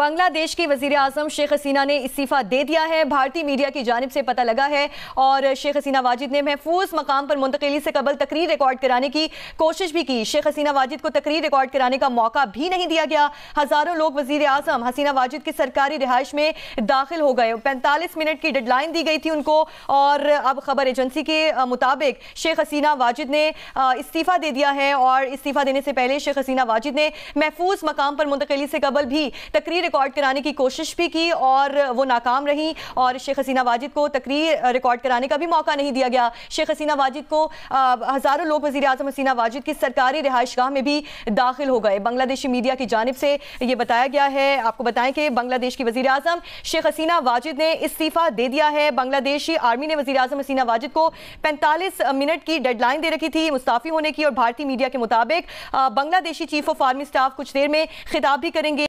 बांग्लादेश की वजीर आजम शेख हसीना ने इस्तीफ़ा दे दिया है भारतीय मीडिया की जानब से पता लगा है और शेख हसीना वाजिद ने महफूज मकाम पर मुंतकली से कबल तकरीर रिकॉर्ड कराने की कोशिश भी की शेख हसीना वाजिद को तकरीर रिकॉर्ड कराने का मौका भी नहीं दिया गया हज़ारों लोग वजीर अजम हसीना वाजिद की सरकारी रिहाइश में दाखिल हो गए पैंतालीस मिनट की डेडलाइन दी गई थी उनको और अब खबर एजेंसी के मुताबिक शेख हसीना वाजिद ने इस्तीफ़ा दे दिया है और इस्तीफ़ा देने से पहले शेख हसीना वाजिद ने महफूज मकाम पर मुंतकली से कबल भी तकरीर रिकॉर्ड कराने की कोशिश भी की और वो नाकाम रही और शेख हसीना वाजिद को तकरीर रिकॉर्ड कराने का भी मौका नहीं दिया गया शेख हसीना वाजिद को हज़ारों लोग वजी अजम हसीना वाजिद की सरकारी रिहाइश गाह में भी दाखिल हो गए बांग्लादेशी मीडिया की जानब से ये बताया गया है आपको बताएं कि बांग्लादेश की वजी अजम शेख हसीना वाजिद ने इस्तीफ़ा दे दिया है बांग्लादेशी आर्मी ने वजी अजम हसीना वाजिद को पैंतालीस मिनट की डेडलाइन दे रखी थी मुस्ताफ़ी होने की और भारतीय मीडिया के मुताबिक Bangladeshi chief of army staff कुछ देर में खिताब भी करेंगे